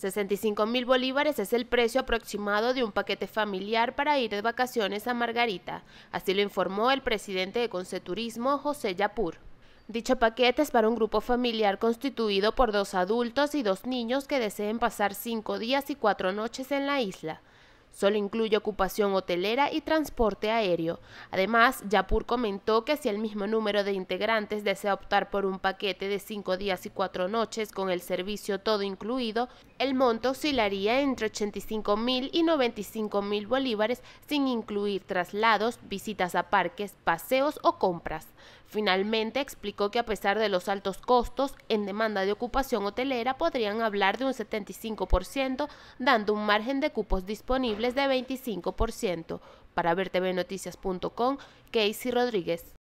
65 mil bolívares es el precio aproximado de un paquete familiar para ir de vacaciones a Margarita, así lo informó el presidente de Conceturismo, José Yapur. Dicho paquete es para un grupo familiar constituido por dos adultos y dos niños que deseen pasar cinco días y cuatro noches en la isla. Solo incluye ocupación hotelera y transporte aéreo. Además, Yapur comentó que si el mismo número de integrantes desea optar por un paquete de cinco días y cuatro noches con el servicio todo incluido, el monto oscilaría entre 85 mil y 95 mil bolívares sin incluir traslados, visitas a parques, paseos o compras. Finalmente explicó que a pesar de los altos costos, en demanda de ocupación hotelera podrían hablar de un 75%, dando un margen de cupos disponibles de 25% para tvnoticias.com, Casey Rodríguez.